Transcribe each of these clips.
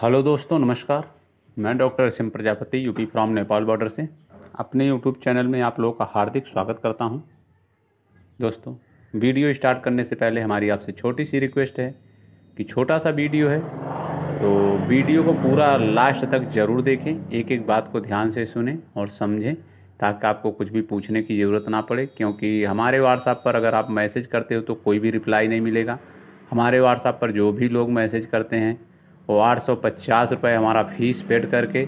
hello दोस्तों नमस्कार मैं doctor Sim Prajapati UP from Nepal border से अपने यूट्यूब चैनल में आप लोगों का हार्दिक स्वागत करता हूं दोस्तों वीडियो स्टार्ट करने से पहले हमारी आपसे छोटी सी रिक्वेस्ट है कि छोटा सा वीडियो है तो वीडियो को पूरा लास्ट तक ज़रूर देखें एक एक बात को ध्यान से सुने और समझें ताकि आपको कुछ भी पूछने की ज़रूरत ना पड़े क्योंकि हमारे व्हाट्सएप पर अगर आप मैसेज करते हो तो कोई भी रिप्लाई नहीं मिलेगा हमारे व्हाट्सएप पर जो भी लोग मैसेज करते हैं वो आठ सौ पचास रुपये हमारा फीस पेड करके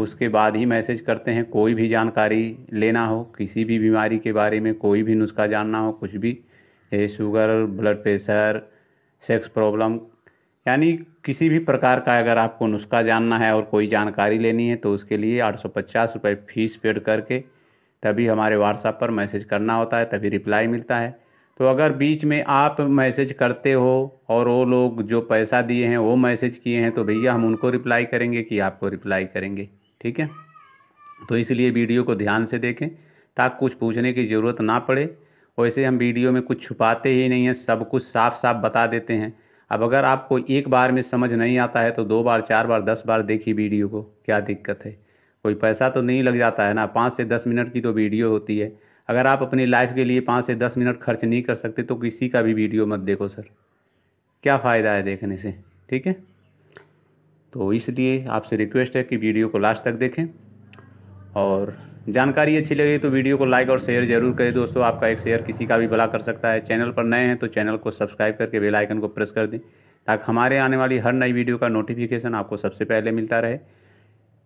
उसके बाद ही मैसेज करते हैं कोई भी जानकारी लेना हो किसी भी बीमारी के बारे में कोई भी नुस्खा जानना हो कुछ भी ये sugar blood pressure sex problem यानी किसी भी प्रकार का अगर आपको नुस्खा जानना है और कोई जानकारी लेनी है तो उसके लिए आठ सौ पचास रुपये फीस पेड करके तभी हमारे व्हाट्सएप पर मैसेज करना होता है तभी रिप्लाई मिलता है तो अगर बीच में आप मैसेज करते हो और वो लोग जो पैसा दिए हैं वो मैसेज किए हैं तो भैया हम उनको रिप्लाई करेंगे कि आपको रिप्लाई करेंगे ठीक है तो इसलिए वीडियो को ध्यान से देखें ताकि कुछ पूछने की ज़रूरत ना पड़े वैसे हम वीडियो में कुछ छुपाते ही नहीं हैं सब कुछ साफ साफ बता देते हैं अब अगर आपको एक बार में समझ नहीं आता है तो दो बार चार बार दस बार देखिए वीडियो को क्या दिक्कत है कोई पैसा तो नहीं लग जाता है ना पाँच से दस मिनट की तो वीडियो होती है अगर आप अपनी लाइफ के लिए पाँच से दस मिनट खर्च नहीं कर सकते तो किसी का भी वीडियो मत देखो सर क्या फ़ायदा है देखने से ठीक है तो इसलिए आपसे रिक्वेस्ट है कि वीडियो को लास्ट तक देखें और जानकारी अच्छी लगे तो वीडियो को लाइक और शेयर जरूर करें दोस्तों आपका एक शेयर किसी का भी भला कर सकता है चैनल पर नए हैं तो चैनल को सब्सक्राइब करके बेल आइकन को प्रेस कर दें ताकि हमारे आने वाली हर नई वीडियो का नोटिफिकेशन आपको सबसे पहले मिलता रहे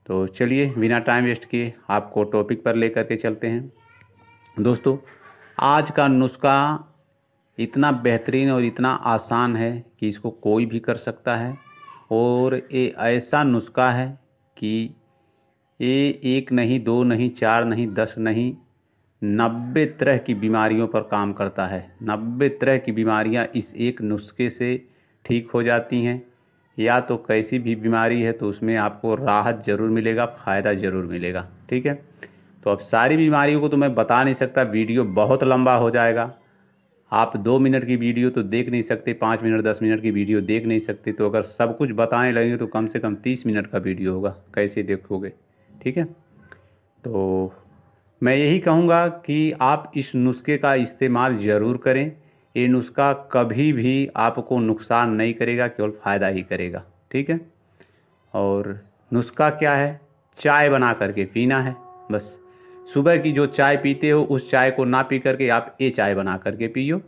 तो चलिए बिना टाइम वेस्ट किए आपको टॉपिक पर ले करके चलते हैं दोस्तों आज का नुस्खा इतना बेहतरीन और इतना आसान है कि इसको कोई भी कर सकता है और ये ऐसा नुस्खा है कि ये एक नहीं दो नहीं चार नहीं दस नहीं नब्बे तरह की बीमारियों पर काम करता है नब्बे तरह की बीमारियां इस एक नुस्खे से ठीक हो जाती हैं या तो कैसी भी बीमारी है तो उसमें आपको राहत ज़रूर मिलेगा फ़ायदा ज़रूर मिलेगा ठीक है तो अब सारी बीमारियों को तो मैं बता नहीं सकता वीडियो बहुत लंबा हो जाएगा आप दो मिनट की वीडियो तो देख नहीं सकते पाँच मिनट दस मिनट की वीडियो देख नहीं सकते तो अगर सब कुछ बताने लगेंगे तो कम से कम तीस मिनट का वीडियो होगा कैसे देखोगे ठीक है तो मैं यही कहूँगा कि आप इस नुस्खे का इस्तेमाल ज़रूर करें ये नुस्खा कभी भी आपको नुकसान नहीं करेगा केवल फ़ायदा ही करेगा ठीक है और नुस्खा क्या है चाय बना करके पीना है बस सुबह की जो चाय पीते हो उस चाय को ना पी करके आप ये चाय बना करके पियो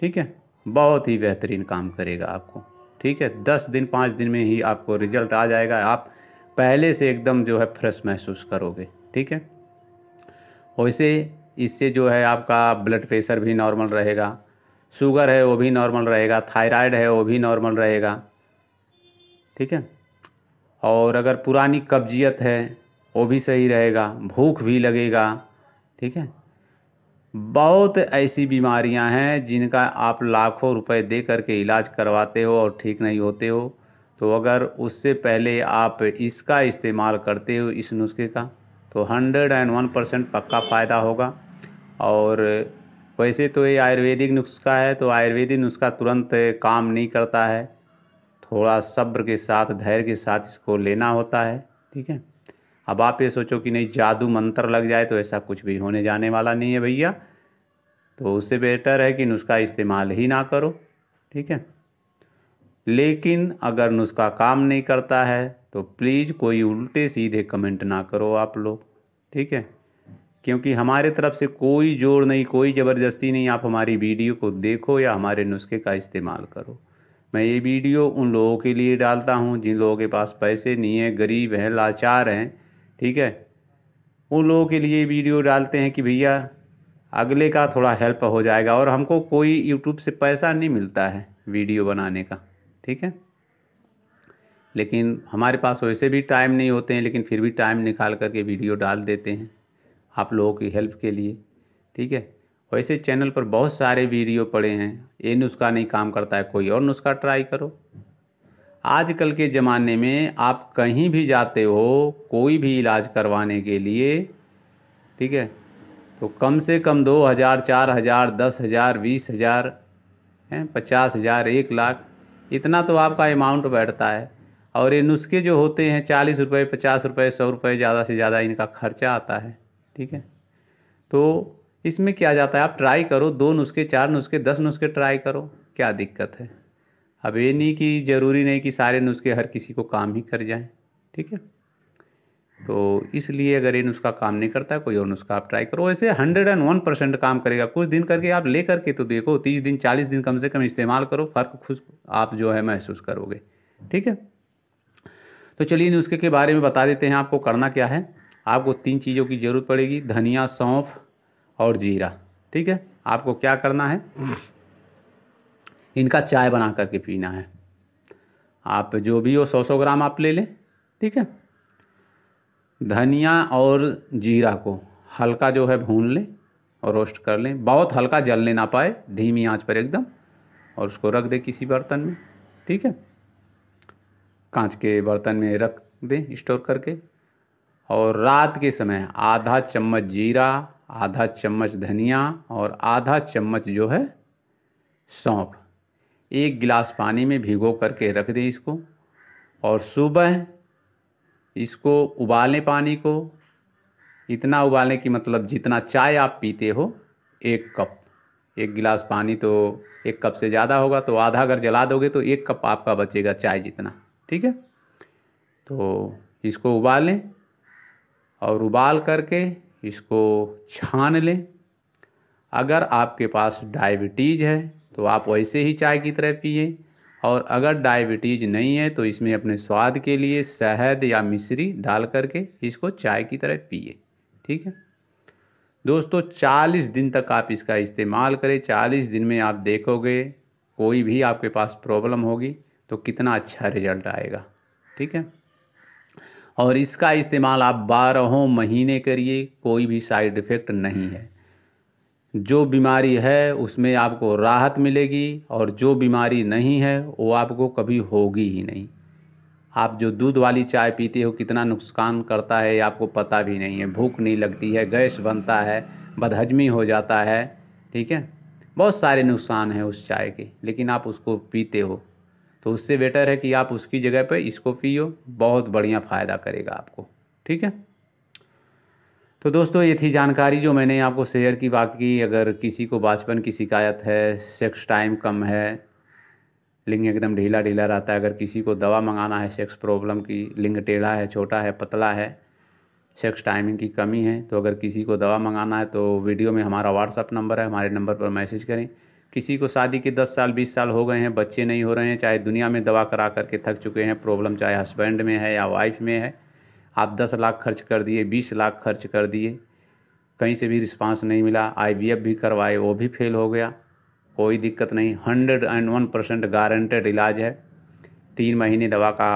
ठीक है बहुत ही बेहतरीन काम करेगा आपको ठीक है दस दिन पाँच दिन में ही आपको रिजल्ट आ जाएगा आप पहले से एकदम जो है फ्रेश महसूस करोगे ठीक है वैसे इससे जो है आपका ब्लड प्रेशर भी नॉर्मल रहेगा शुगर है वो भी नॉर्मल रहेगा थायराइड है वो भी नॉर्मल रहेगा ठीक है और अगर पुरानी कब्जियत है वो भी सही रहेगा भूख भी लगेगा ठीक है बहुत ऐसी बीमारियां हैं जिनका आप लाखों रुपए दे करके इलाज करवाते हो और ठीक नहीं होते हो तो अगर उससे पहले आप इसका इस्तेमाल करते हो इस नुस्खे का तो हंड्रेड एंड वन परसेंट पक्का फ़ायदा होगा और वैसे तो ये आयुर्वेदिक नुस्खा है तो आयुर्वेदिक नुस्खा तुरंत काम नहीं करता है थोड़ा सब्र के साथ धैर्य के साथ इसको लेना होता है ठीक है अब आप ये सोचो कि नहीं जादू मंत्र लग जाए तो ऐसा कुछ भी होने जाने वाला नहीं है भैया तो उससे बेटर है कि नुस्खा इस्तेमाल ही ना करो ठीक है लेकिन अगर नुस्खा काम नहीं करता है तो प्लीज़ कोई उल्टे सीधे कमेंट ना करो आप लोग ठीक है क्योंकि हमारे तरफ से कोई जोर नहीं कोई ज़बरदस्ती नहीं आप हमारी वीडियो को देखो या हमारे नुस्खे का इस्तेमाल करो मैं ये वीडियो उन लोगों के लिए डालता हूँ जिन लोगों के पास पैसे नहीं है गरीब हैं लाचार हैं ठीक है उन लोगों के लिए वीडियो डालते हैं कि भैया अगले का थोड़ा हेल्प हो जाएगा और हमको कोई यूट्यूब से पैसा नहीं मिलता है वीडियो बनाने का ठीक है लेकिन हमारे पास वैसे भी टाइम नहीं होते हैं लेकिन फिर भी टाइम निकाल करके वीडियो डाल देते हैं आप लोगों की हेल्प के लिए ठीक है वैसे चैनल पर बहुत सारे वीडियो पड़े हैं ये नुस्खा नहीं काम करता है कोई और नुस्खा ट्राई करो आजकल के ज़माने में आप कहीं भी जाते हो कोई भी इलाज करवाने के लिए ठीक है तो कम से कम दो हज़ार चार हज़ार दस हज़ार बीस हज़ार हैं पचास हज़ार एक लाख इतना तो आपका अमाउंट बैठता है और ये नुस्खे जो होते हैं चालीस रुपये पचास रुपये सौ रुपये ज़्यादा से ज़्यादा इनका खर्चा आता है ठीक है तो इसमें क्या जाता है आप ट्राई करो दो नुस्खे चार नुस्खे दस नुस्खे ट्राई करो क्या दिक्कत है अब ये नहीं कि ज़रूरी नहीं कि सारे नुस्खे हर किसी को काम ही कर जाएं ठीक है तो इसलिए अगर ये नुस्खा काम नहीं करता कोई और नुस्खा आप ट्राई करो ऐसे हंड्रेड एंड वन परसेंट काम करेगा कुछ दिन करके आप ले करके तो देखो तीस दिन चालीस दिन कम से कम इस्तेमाल करो फ़र्क खुद आप जो है महसूस करोगे ठीक है तो चलिए नुस्खे के बारे में बता देते हैं आपको करना क्या है आपको तीन चीज़ों की ज़रूरत पड़ेगी धनिया सौंफ और जीरा ठीक है आपको क्या करना है इनका चाय बना करके पीना है आप जो भी हो सौ सौ ग्राम आप ले लें ठीक है धनिया और जीरा को हल्का जो है भून लें और रोस्ट कर लें बहुत हल्का जल ले ना पाए धीमी आंच पर एकदम और उसको रख दें किसी बर्तन में ठीक है कांच के बर्तन में रख दें स्टोर करके और रात के समय आधा चम्मच जीरा आधा चम्मच धनिया और आधा चम्मच जो है सौंफ एक गिलास पानी में भिगो करके रख दें इसको और सुबह इसको उबालें पानी को इतना उबालें कि मतलब जितना चाय आप पीते हो एक कप एक गिलास पानी तो एक कप से ज़्यादा होगा तो आधा अगर जला दोगे तो एक कप आपका बचेगा चाय जितना ठीक है तो इसको उबालें और उबाल करके इसको छान लें अगर आपके पास डायबिटीज़ है तो आप वैसे ही चाय की तरह पिए और अगर डायबिटीज़ नहीं है तो इसमें अपने स्वाद के लिए शहद या मिश्री डाल करके इसको चाय की तरह पिए ठीक है दोस्तों चालीस दिन तक आप इसका इस्तेमाल करें चालीस दिन में आप देखोगे कोई भी आपके पास प्रॉब्लम होगी तो कितना अच्छा रिजल्ट आएगा ठीक है और इसका इस्तेमाल आप बारहों महीने करिए कोई भी साइड इफ़ेक्ट नहीं है जो बीमारी है उसमें आपको राहत मिलेगी और जो बीमारी नहीं है वो आपको कभी होगी ही नहीं आप जो दूध वाली चाय पीते हो कितना नुकसान करता है आपको पता भी नहीं है भूख नहीं लगती है गैस बनता है बदहजमी हो जाता है ठीक है बहुत सारे नुकसान हैं उस चाय के लेकिन आप उसको पीते हो तो उससे बेटर है कि आप उसकी जगह पर इसको पियो बहुत बढ़िया फ़ायदा करेगा आपको ठीक है तो दोस्तों ये थी जानकारी जो मैंने आपको शेयर की बाकी अगर किसी को बचपन की शिकायत है सेक्स टाइम कम है लिंग एकदम ढीला ढीला रहता है अगर किसी को दवा मंगाना है सेक्स प्रॉब्लम की लिंग टेढ़ा है छोटा है पतला है सेक्स टाइमिंग की कमी है तो अगर किसी को दवा मंगाना है तो वीडियो में हमारा व्हाट्सअप नंबर है हमारे नंबर पर मैसेज करें किसी को शादी के दस साल बीस साल हो गए हैं बच्चे नहीं हो रहे हैं चाहे दुनिया में दवा करा करके थक चुके हैं प्रॉब्लम चाहे हस्बैंड में है या वाइफ में है आप दस लाख खर्च कर दिए बीस लाख खर्च कर दिए कहीं से भी रिस्पांस नहीं मिला आई भी करवाए वो भी फेल हो गया कोई दिक्कत नहीं hundred and one percent guaranteed इलाज है तीन महीने दवा का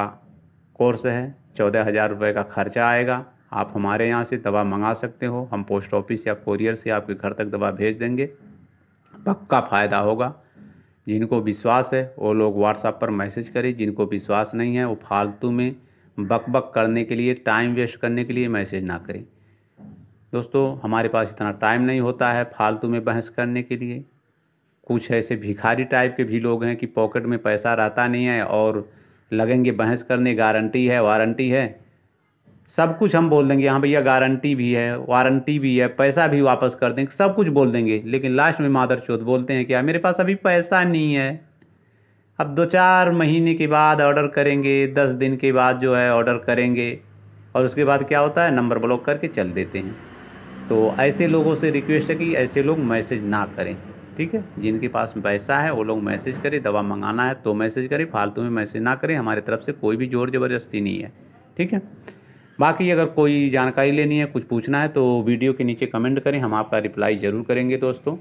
कोर्स है चौदह हज़ार रुपये का खर्चा आएगा आप हमारे यहाँ से दवा मंगा सकते हो हम पोस्ट ऑफिस या कोरियर से आपके घर तक दवा भेज देंगे पक्का फ़ायदा होगा जिनको विश्वास है वो लोग व्हाट्सएप पर मैसेज करें जिनको विश्वास नहीं है वो फालतू में बक बक करने के लिए टाइम वेस्ट करने के लिए मैसेज ना करें दोस्तों हमारे पास इतना टाइम नहीं होता है फालतू में बहस करने के लिए कुछ ऐसे भिखारी टाइप के भी लोग हैं कि पॉकेट में पैसा रहता नहीं है और लगेंगे बहस करने गारंटी है वारंटी है सब कुछ हम बोल देंगे हाँ भैया गारंटी भी है वारंटी भी है पैसा भी वापस कर देंगे सब कुछ बोल देंगे लेकिन लास्ट में मादर चौथ बोलते हैं क्या हाँ, मेरे पास अभी पैसा नहीं है अब दो चार महीने के बाद ऑर्डर करेंगे दस दिन के बाद जो है ऑर्डर करेंगे और उसके बाद क्या होता है नंबर ब्लॉक करके चल देते हैं तो ऐसे लोगों से रिक्वेस्ट है कि ऐसे लोग मैसेज ना करें ठीक है जिनके पास पैसा है वो लोग मैसेज करें दवा मंगाना है तो मैसेज करें फालतू में मैसेज ना करें हमारे तरफ से कोई भी जोर ज़बरदस्ती नहीं है ठीक है बाकी अगर कोई जानकारी लेनी है कुछ पूछना है तो वीडियो के नीचे कमेंट करें हम आपका रिप्लाई ज़रूर करेंगे दोस्तों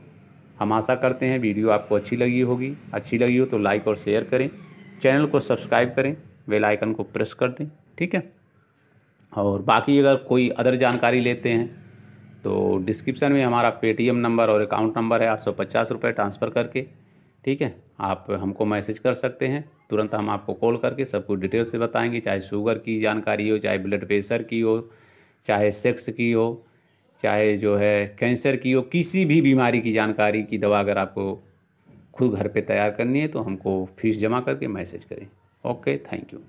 हम आशा करते हैं वीडियो आपको अच्छी लगी होगी अच्छी लगी हो तो लाइक और शेयर करें चैनल को सब्सक्राइब करें बेल आइकन को प्रेस कर दें ठीक है और बाकी अगर कोई अदर जानकारी लेते हैं तो डिस्क्रिप्शन में हमारा पेटीएम नंबर और अकाउंट नंबर है आठ सौ पचास रुपये ट्रांसफ़र करके ठीक है आप हमको मैसेज कर सकते हैं तुरंत हम आपको कॉल करके सबको डिटेल से बताएंगे चाहे शुगर की जानकारी हो चाहे ब्लड प्रेशर की हो चाहे सेक्स की हो चाहे जो है कैंसर की हो किसी भी बीमारी की जानकारी की दवा अगर आपको खुद घर पे तैयार करनी है तो हमको फीस जमा करके मैसेज करें ओके थैंक यू